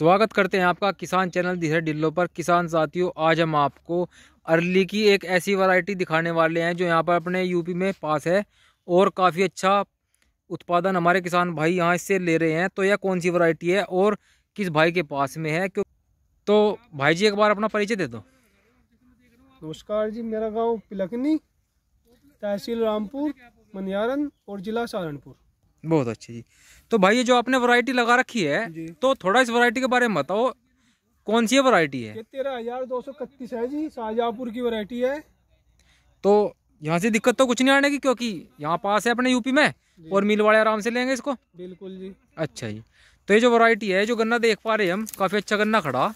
स्वागत करते हैं आपका किसान चैनल दिशा डिल्लो पर किसान साथियों आज हम आपको अर्ली की एक ऐसी वैरायटी दिखाने वाले हैं जो यहाँ पर अपने यूपी में पास है और काफ़ी अच्छा उत्पादन हमारे किसान भाई यहाँ इससे ले रहे हैं तो यह कौन सी वैरायटी है और किस भाई के पास में है क्यों तो भाई जी एक बार अपना परिचय दे दो नमस्कार जी मेरा गाँव पिलकनी तहसील रामपुर मनियारन और जिला सहारनपुर बहुत अच्छी जी तो भाई ये जो आपने वैरायटी लगा रखी है तो थोड़ा इस वैरायटी के बारे में बताओ कौन सी वैरायटी है तेरह हजार दो सौ इकतीस है जी शाहजहापुर की वैरायटी है तो यहाँ से दिक्कत तो कुछ नहीं आने की क्योंकि यहाँ पास है अपने यूपी में और मिल वाले आराम से लेंगे इसको बिल्कुल जी अच्छा जी तो ये जो वरायटी है जो गन्ना देख पा रहे हम काफ़ी अच्छा गन्ना खड़ा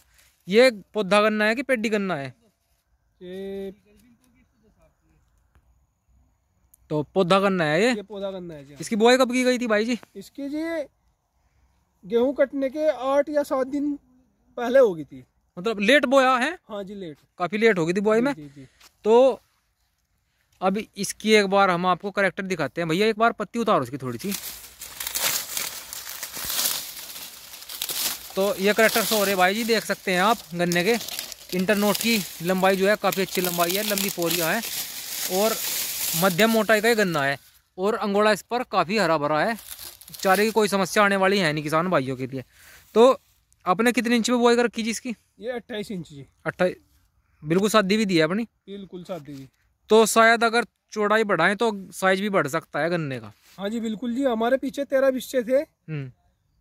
ये पौधा गन्ना है कि पेड्डी गन्ना है ये तो पौधा करना है ये ये पौधा करना है जी हाँ। इसकी बुआई कब की गई थी भाई जी इसकी जी गेहूं कटने के आठ या सात दिन पहले होगी थी मतलब लेट बोया है हाँ जी लेट काफ़ी लेट होगी थी बुआई में जी, जी। तो अब इसकी एक बार हम आपको करेक्टर दिखाते हैं भैया एक बार पत्ती उतारो उसकी थोड़ी सी तो ये करेक्टर सो रहे भाई जी देख सकते हैं आप गन्ने के इंटरनोट की लंबाई जो है काफ़ी अच्छी लंबाई है लंबी पोरिया है और मध्यम मोटाई का ही गन्ना है और अंगोड़ा इस पर काफ़ी हरा भरा है चारे की कोई समस्या आने वाली है नहीं किसान भाइयों के लिए तो आपने कितने इंच में बुआई कर रखी जी इसकी ये अट्ठाईस इंच जी अट्ठाईस बिल्कुल शादी भी दी है अपनी बिल्कुल शादी जी तो शायद अगर चौड़ाई बढ़ाएं तो साइज भी बढ़ सकता है गन्ने का हाँ जी बिल्कुल जी हमारे पीछे तेरह बिस्से थे हम्म।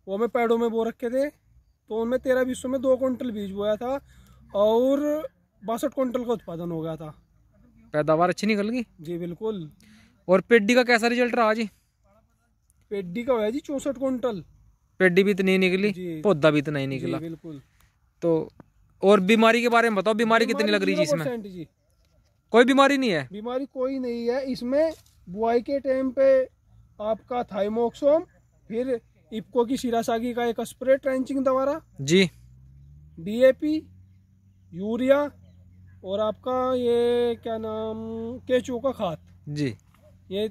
वो हमें पेड़ों में बो रखे थे तो उनमें तेरह बिस्सों में दो क्विंटल बीज बोया था और बासठ कुंटल का उत्पादन हो गया था पैदावार अच्छी निकल गई जी बिल्कुल और पेडी का कैसा रिजल्ट रहा जी पेडी का हुआ जी चौसठ कुंटल पेडी भी इतनी निकली पौधा भी इतना ही निकला बिल्कुल तो और बीमारी के बारे में बताओ बीमारी कितनी लग रही जी इसमें कोई बीमारी नहीं है बीमारी कोई नहीं है इसमें बुआई के टाइम पे आपका थाइमोक्सोम फिर इपको की शिरासागी का एक स्प्रे ट्रेंचिंग द्वारा जी डीएपी यूरिया और आपका ये क्या नाम केचू का खाद जी ये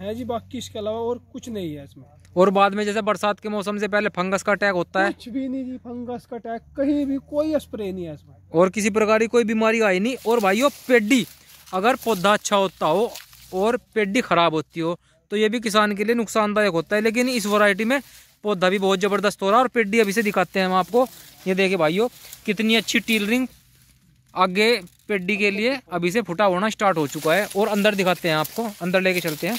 है जी बाकी इसके अलावा और कुछ नहीं है इसमें और बाद में जैसे बरसात के मौसम से पहले फंगस का अटैक होता है कुछ भी नहीं जी फंगस का अटैक कहीं भी कोई स्प्रे नहीं है इसमें और किसी प्रकार की कोई बीमारी आई नहीं और भाई पेडी अगर पौधा अच्छा होता हो और पेडी खराब होती हो तो ये भी किसान के लिए नुकसानदायक होता है लेकिन इस वैरायटी में पौधा भी बहुत ज़बरदस्त हो रहा है और पेडी अभी से दिखाते हैं हम आपको ये देखे भाइयों कितनी अच्छी टीलरिंग आगे पेड्डी के लिए अभी से फुटा होना स्टार्ट हो चुका है और अंदर दिखाते हैं आपको अंदर लेके चलते हैं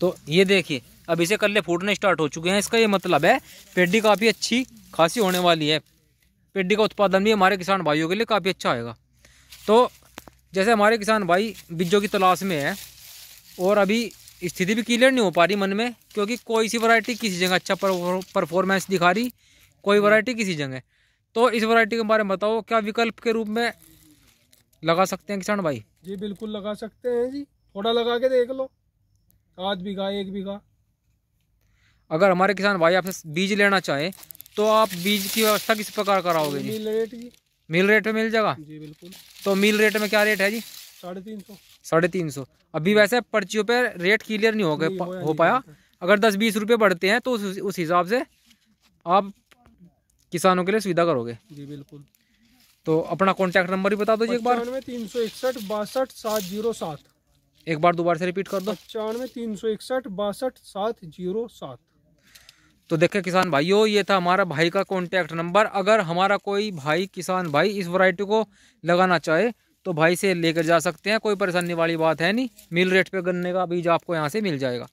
तो ये देखिए अभी से कल फूटने स्टार्ट हो चुके हैं इसका ये मतलब है पेड्डी काफ़ी अच्छी खासी होने वाली है पेड्डी का उत्पादन भी हमारे किसान भाइयों के लिए काफ़ी अच्छा आएगा तो जैसे हमारे किसान भाई बीजों की तलाश में है और अभी स्थिति भी क्लियर नहीं हो पा रही मन में क्योंकि कोई सी वरायटी किसी जगह अच्छा परफॉर्मेंस दिखा रही कोई वरायटी किसी जगह तो इस वरायटी के बारे में बताओ क्या विकल्प के रूप में लगा सकते हैं किसान भाई जी बिल्कुल लगा सकते हैं जी थोड़ा लगा के देख लो आध बीघा एक बीघा अगर हमारे किसान भाई आपसे बीज लेना चाहे तो आप बीज की व्यवस्था किस प्रकार कराओगे जी मिल रेट की मिल रेट में मिल जाएगा जी बिल्कुल तो मिल रेट में क्या रेट है जी साढ़े तीन सौ साढ़े तीन सौ अभी वैसे पर्चियों पे रेट क्लियर नहीं हो गए हो पाया अगर दस बीस रुपए बढ़ते हैं तो उस हिसाब से आप किसानों के लिए सुविधा करोगे जी बिल्कुल तो अपना कॉन्टैक्ट नंबर भी बता दो एक बार तीन सौ इकसठ बासठ सात जीरो सात एक बार दोबारा से रिपीट कर दो पचानवे तीन सौ इकसठ बासठ सात जीरो सात तो देखे किसान भाइयों ये था हमारा भाई का कॉन्टैक्ट नंबर अगर हमारा कोई भाई किसान भाई इस वरायटी को लगाना चाहे तो भाई से लेकर जा सकते हैं कोई परेशानी वाली बात है नहीं मिल रेट पे गन्ने का बीज आपको यहाँ से मिल जाएगा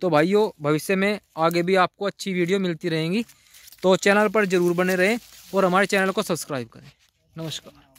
तो भाइयों भविष्य में आगे भी आपको अच्छी वीडियो मिलती रहेंगी तो चैनल पर ज़रूर बने रहें और हमारे चैनल को सब्सक्राइब करें नमस्कार